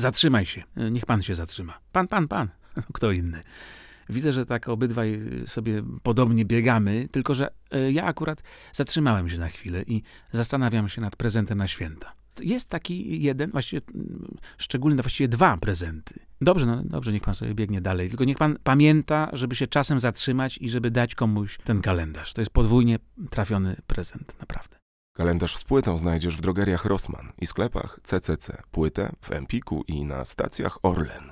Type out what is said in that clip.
Zatrzymaj się. E, niech pan się zatrzyma. Pan, pan, pan. Kto inny. Widzę, że tak obydwaj e, sobie podobnie biegamy, tylko że e, ja akurat zatrzymałem się na chwilę i zastanawiam się nad prezentem na święta. Jest taki jeden, właściwie szczególny, no właściwie dwa prezenty. Dobrze, no dobrze, niech pan sobie biegnie dalej, tylko niech pan pamięta, żeby się czasem zatrzymać i żeby dać komuś ten kalendarz. To jest podwójnie trafiony prezent, naprawdę. Kalendarz z płytą znajdziesz w drogeriach Rossmann i sklepach CCC, płytę w Empiku i na stacjach Orlen.